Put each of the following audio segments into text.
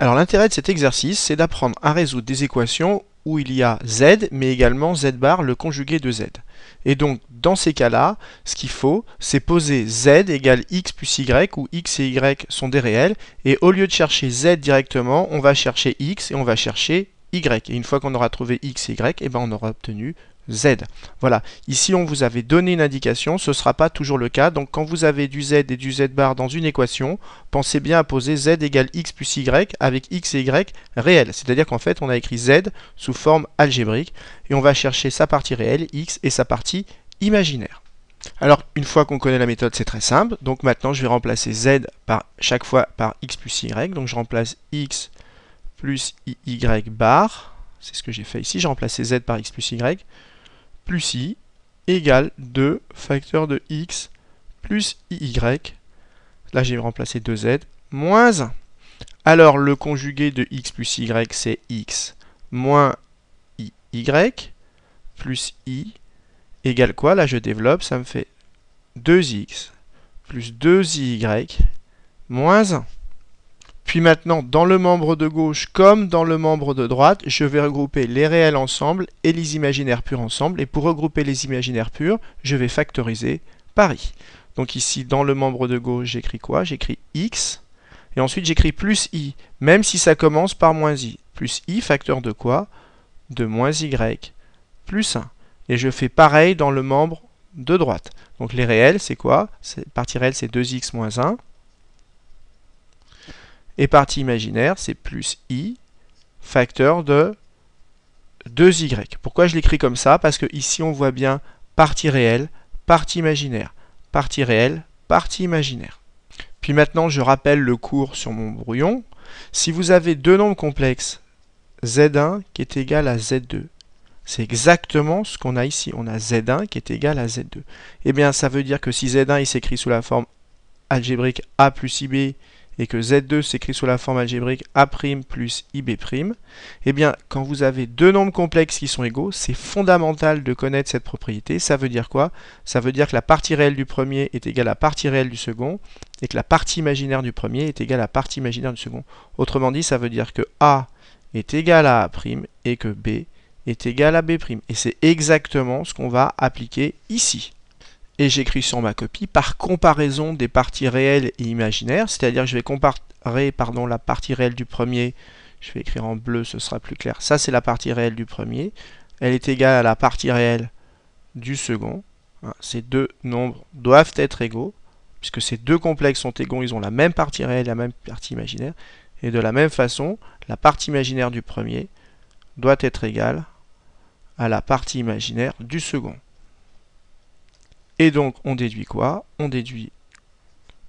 Alors l'intérêt de cet exercice, c'est d'apprendre à résoudre des équations où il y a z, mais également z bar, le conjugué de z. Et donc, dans ces cas-là, ce qu'il faut, c'est poser z égale x plus y, où x et y sont des réels, et au lieu de chercher z directement, on va chercher x et on va chercher y. Et une fois qu'on aura trouvé x et y, et eh ben on aura obtenu Z. Voilà, ici on vous avait donné une indication, ce ne sera pas toujours le cas. Donc quand vous avez du Z et du Z bar dans une équation, pensez bien à poser Z égale X plus Y avec X et Y réels. C'est-à-dire qu'en fait on a écrit Z sous forme algébrique et on va chercher sa partie réelle, X, et sa partie imaginaire. Alors une fois qu'on connaît la méthode c'est très simple, donc maintenant je vais remplacer Z par, chaque fois par X plus Y, donc je remplace X plus Y bar, c'est ce que j'ai fait ici, j'ai remplacé Z par X plus Y, plus i égale 2 facteur de x plus IY, Là, j'ai remplacé 2z moins 1. Alors, le conjugué de x plus y, c'est x moins IY plus i égale quoi Là, je développe, ça me fait 2x plus 2y moins 1. Puis maintenant, dans le membre de gauche comme dans le membre de droite, je vais regrouper les réels ensemble et les imaginaires purs ensemble. Et pour regrouper les imaginaires purs, je vais factoriser i. Donc ici, dans le membre de gauche, j'écris quoi J'écris x, et ensuite j'écris plus i, même si ça commence par moins i. Plus i, facteur de quoi De moins y, plus 1. Et je fais pareil dans le membre de droite. Donc les réels, c'est quoi Partie réelle, c'est 2x moins 1. Et partie imaginaire, c'est plus i facteur de 2y. Pourquoi je l'écris comme ça Parce que ici on voit bien partie réelle, partie imaginaire, partie réelle, partie imaginaire. Puis maintenant je rappelle le cours sur mon brouillon. Si vous avez deux nombres complexes, z1 qui est égal à z2, c'est exactement ce qu'on a ici. On a z1 qui est égal à z2. Eh bien ça veut dire que si z1 il s'écrit sous la forme algébrique a plus ib et que Z2 s'écrit sous la forme algébrique A' plus IB', eh bien, quand vous avez deux nombres complexes qui sont égaux, c'est fondamental de connaître cette propriété. Ça veut dire quoi Ça veut dire que la partie réelle du premier est égale à la partie réelle du second, et que la partie imaginaire du premier est égale à la partie imaginaire du second. Autrement dit, ça veut dire que A est égal à A' et que B est égal à B'. Et c'est exactement ce qu'on va appliquer ici et j'écris sur ma copie par comparaison des parties réelles et imaginaires, c'est-à-dire que je vais comparer pardon, la partie réelle du premier, je vais écrire en bleu, ce sera plus clair, ça c'est la partie réelle du premier, elle est égale à la partie réelle du second, hein, ces deux nombres doivent être égaux, puisque ces deux complexes sont égaux, ils ont la même partie réelle et la même partie imaginaire, et de la même façon, la partie imaginaire du premier doit être égale à la partie imaginaire du second. Et donc, on déduit quoi On déduit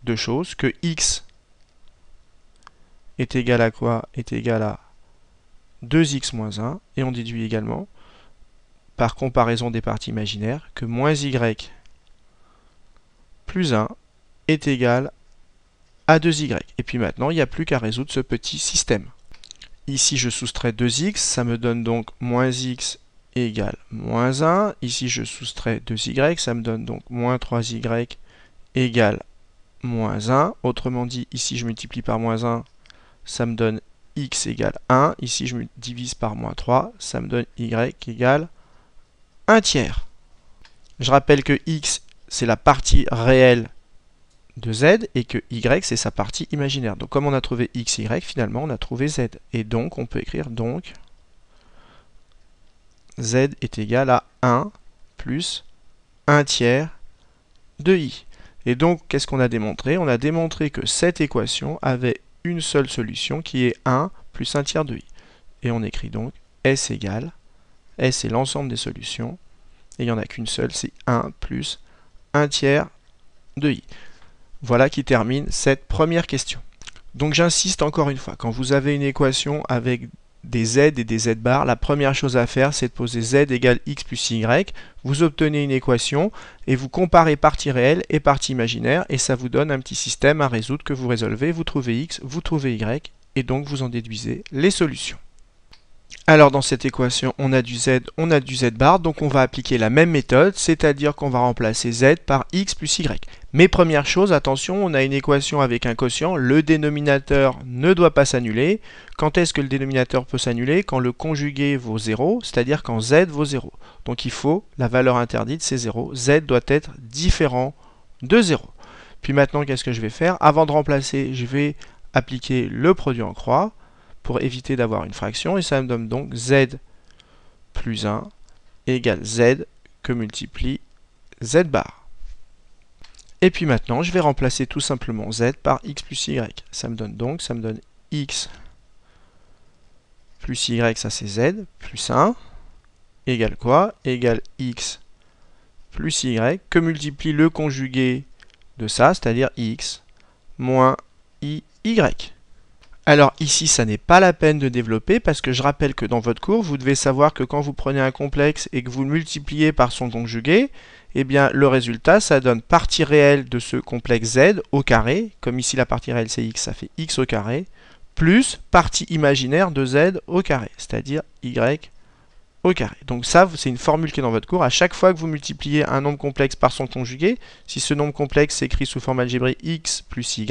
deux choses, que x est égal à quoi Est égal à 2x moins 1, et on déduit également, par comparaison des parties imaginaires, que moins y plus 1 est égal à 2y. Et puis maintenant, il n'y a plus qu'à résoudre ce petit système. Ici, je soustrais 2x, ça me donne donc moins x égale moins 1. Ici, je soustrais 2y, ça me donne donc moins 3y égale moins 1. Autrement dit, ici, je multiplie par moins 1, ça me donne x égale 1. Ici, je divise par moins 3, ça me donne y égale 1 tiers. Je rappelle que x, c'est la partie réelle de z et que y, c'est sa partie imaginaire. Donc, comme on a trouvé x, y, finalement, on a trouvé z. Et donc, on peut écrire donc z est égal à 1 plus 1 tiers de i. Et donc, qu'est-ce qu'on a démontré On a démontré que cette équation avait une seule solution qui est 1 plus 1 tiers de i. Et on écrit donc S égale, S est l'ensemble des solutions, et il n'y en a qu'une seule, c'est 1 plus 1 tiers de i. Voilà qui termine cette première question. Donc j'insiste encore une fois, quand vous avez une équation avec des z et des z bar, la première chose à faire, c'est de poser z égale x plus y. Vous obtenez une équation et vous comparez partie réelle et partie imaginaire et ça vous donne un petit système à résoudre que vous résolvez. Vous trouvez x, vous trouvez y et donc vous en déduisez les solutions. Alors dans cette équation, on a du z, on a du z bar, donc on va appliquer la même méthode, c'est-à-dire qu'on va remplacer z par x plus y. Mais première chose, attention, on a une équation avec un quotient, le dénominateur ne doit pas s'annuler. Quand est-ce que le dénominateur peut s'annuler Quand le conjugué vaut 0, c'est-à-dire quand z vaut 0. Donc il faut, la valeur interdite c'est 0, z doit être différent de 0. Puis maintenant, qu'est-ce que je vais faire Avant de remplacer, je vais appliquer le produit en croix pour éviter d'avoir une fraction, et ça me donne donc z plus 1 égale z que multiplie z bar. Et puis maintenant, je vais remplacer tout simplement z par x plus y. Ça me donne donc, ça me donne x plus y, ça c'est z, plus 1, égale quoi Égale x plus y, que multiplie le conjugué de ça, c'est-à-dire x, moins y. Alors ici, ça n'est pas la peine de développer parce que je rappelle que dans votre cours, vous devez savoir que quand vous prenez un complexe et que vous le multipliez par son conjugué, eh bien le résultat, ça donne partie réelle de ce complexe z au carré, comme ici la partie réelle c'est x, ça fait x au carré, plus partie imaginaire de z au carré, c'est-à-dire y donc ça, c'est une formule qui est dans votre cours. À chaque fois que vous multipliez un nombre complexe par son conjugué, si ce nombre complexe s'écrit sous forme algébrique x plus y,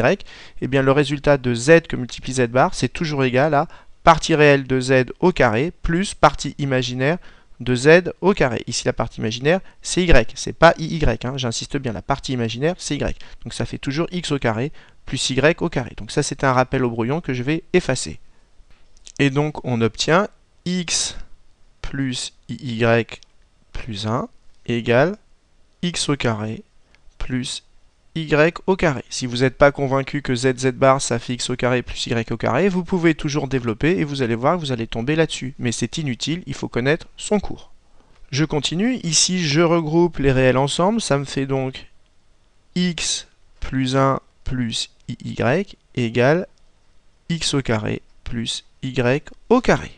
eh bien le résultat de z que multiplie z bar, c'est toujours égal à partie réelle de z au carré plus partie imaginaire de z au carré. Ici, la partie imaginaire, c'est y, c'est pas iy. Hein. J'insiste bien, la partie imaginaire, c'est y. Donc ça fait toujours x au carré plus y au carré. Donc ça, c'est un rappel au brouillon que je vais effacer. Et donc, on obtient x plus y plus 1 égale x au carré plus y au carré. Si vous n'êtes pas convaincu que zz bar ça fait x au carré plus y au carré, vous pouvez toujours développer et vous allez voir que vous allez tomber là-dessus. Mais c'est inutile, il faut connaître son cours. Je continue, ici je regroupe les réels ensemble, ça me fait donc x plus 1 plus y égale x au carré plus y au carré.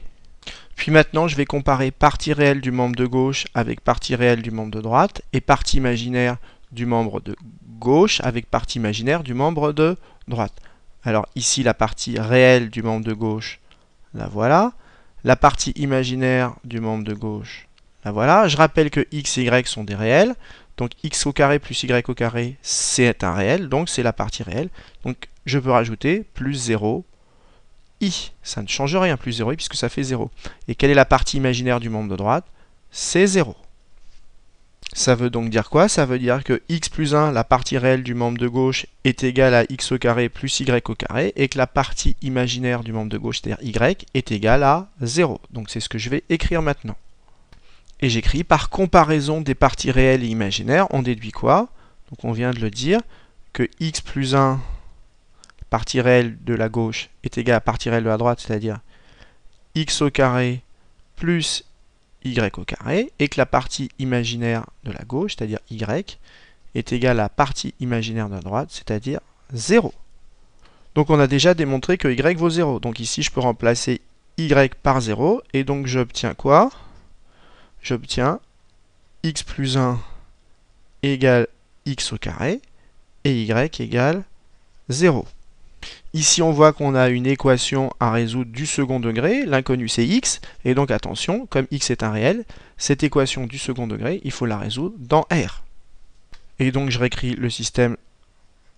Puis maintenant, je vais comparer partie réelle du membre de gauche avec partie réelle du membre de droite et partie imaginaire du membre de gauche avec partie imaginaire du membre de droite. Alors ici, la partie réelle du membre de gauche, la voilà. La partie imaginaire du membre de gauche, la voilà. Je rappelle que x et y sont des réels. Donc x au carré plus y au carré, c'est un réel. Donc c'est la partie réelle. Donc je peux rajouter plus 0 i. Ça ne change rien plus 0i puisque ça fait 0. Et quelle est la partie imaginaire du membre de droite C'est 0. Ça veut donc dire quoi Ça veut dire que x plus 1, la partie réelle du membre de gauche, est égale à x au carré plus y au carré, et que la partie imaginaire du membre de gauche, c'est-à-dire y, est égale à 0. Donc c'est ce que je vais écrire maintenant. Et j'écris par comparaison des parties réelles et imaginaires, on déduit quoi Donc on vient de le dire, que x plus 1 partie réelle de la gauche est égale à partie réelle de la droite, c'est-à-dire x au carré plus y au carré, et que la partie imaginaire de la gauche, c'est-à-dire y, est égale à partie imaginaire de la droite, c'est-à-dire 0. Donc on a déjà démontré que y vaut 0. Donc ici, je peux remplacer y par 0, et donc j'obtiens quoi J'obtiens x plus 1 égale x au carré, et y égale 0. Ici, on voit qu'on a une équation à résoudre du second degré. L'inconnu, c'est x. Et donc, attention, comme x est un réel, cette équation du second degré, il faut la résoudre dans R. Et donc, je réécris le système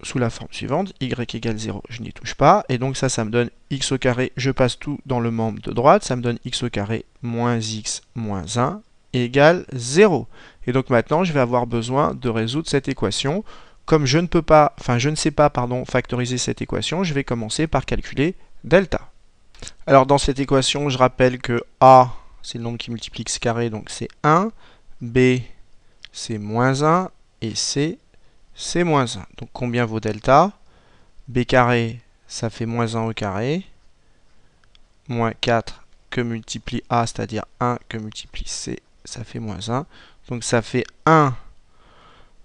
sous la forme suivante. y égale 0, je n'y touche pas. Et donc, ça, ça me donne x au carré. Je passe tout dans le membre de droite. Ça me donne x au carré moins x moins 1 égale 0. Et donc, maintenant, je vais avoir besoin de résoudre cette équation. Comme je ne peux pas, enfin je ne sais pas, pardon, factoriser cette équation, je vais commencer par calculer delta. Alors dans cette équation, je rappelle que A, c'est le nombre qui multiplie x carré, donc c'est 1. B, c'est moins 1. Et C, c'est moins 1. Donc combien vaut delta B carré, ça fait moins 1 au carré. Moins 4 que multiplie A, c'est-à-dire 1 que multiplie C, ça fait moins 1. Donc ça fait 1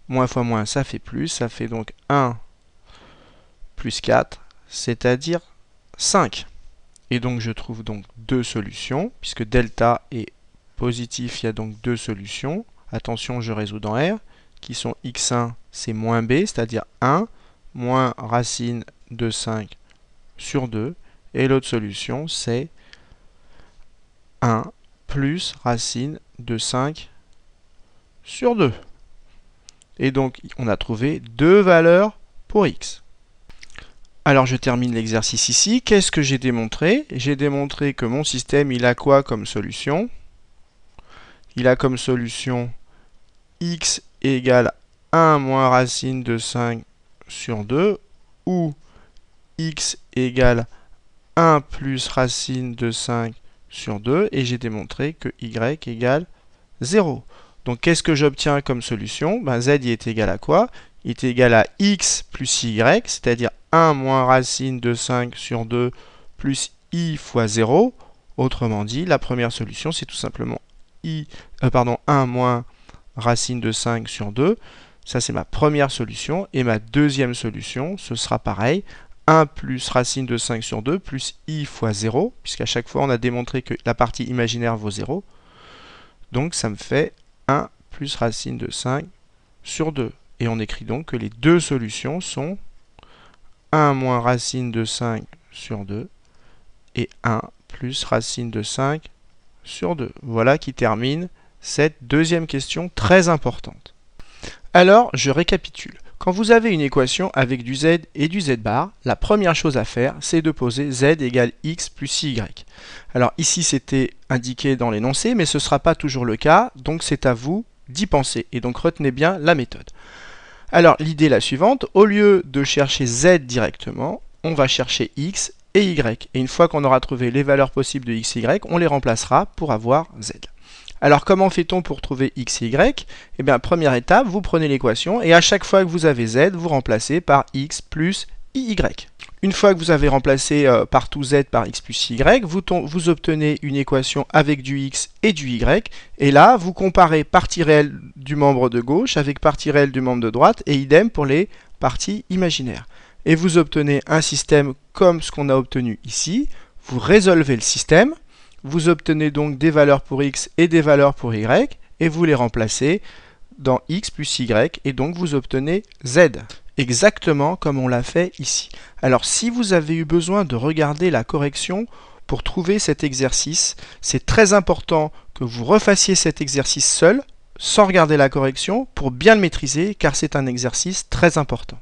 Moins fois moins, ça fait plus. Ça fait donc 1 plus 4, c'est-à-dire 5. Et donc je trouve donc deux solutions, puisque delta est positif, il y a donc deux solutions. Attention, je résous dans R, qui sont x1, c'est moins b, c'est-à-dire 1, moins racine de 5 sur 2. Et l'autre solution, c'est 1 plus racine de 5 sur 2. Et donc, on a trouvé deux valeurs pour x. Alors, je termine l'exercice ici. Qu'est-ce que j'ai démontré J'ai démontré que mon système, il a quoi comme solution Il a comme solution x égale 1 moins racine de 5 sur 2 ou x égale 1 plus racine de 5 sur 2 et j'ai démontré que y égale 0. Donc qu'est-ce que j'obtiens comme solution ben, Z est égal à quoi Il est égal à x plus y, c'est-à-dire 1 moins racine de 5 sur 2 plus i fois 0. Autrement dit, la première solution, c'est tout simplement i, euh, pardon, 1 moins racine de 5 sur 2. Ça, c'est ma première solution. Et ma deuxième solution, ce sera pareil. 1 plus racine de 5 sur 2 plus i fois 0, puisqu'à chaque fois, on a démontré que la partie imaginaire vaut 0. Donc, ça me fait 1 plus racine de 5 sur 2. Et on écrit donc que les deux solutions sont 1 moins racine de 5 sur 2 et 1 plus racine de 5 sur 2. Voilà qui termine cette deuxième question très importante. Alors, je récapitule. Quand vous avez une équation avec du z et du z bar, la première chose à faire, c'est de poser z égale x plus y. Alors ici, c'était indiqué dans l'énoncé, mais ce ne sera pas toujours le cas, donc c'est à vous d'y penser. Et donc retenez bien la méthode. Alors l'idée est la suivante, au lieu de chercher z directement, on va chercher x et y. Et une fois qu'on aura trouvé les valeurs possibles de x et y, on les remplacera pour avoir z. Alors comment fait-on pour trouver x et y Eh bien première étape, vous prenez l'équation et à chaque fois que vous avez z, vous remplacez par x plus y. Une fois que vous avez remplacé euh, partout z par x plus y, vous, obtenez une équation avec du x et du y, et là, vous comparez partie réelle du membre de gauche avec partie réelle du membre de droite, et idem pour les parties imaginaires. Et vous obtenez un système comme ce qu'on a obtenu ici, vous résolvez le système, vous obtenez donc des valeurs pour x et des valeurs pour y, et vous les remplacez dans x plus y, et donc vous obtenez z, exactement comme on l'a fait ici. Alors si vous avez eu besoin de regarder la correction pour trouver cet exercice, c'est très important que vous refassiez cet exercice seul, sans regarder la correction, pour bien le maîtriser, car c'est un exercice très important.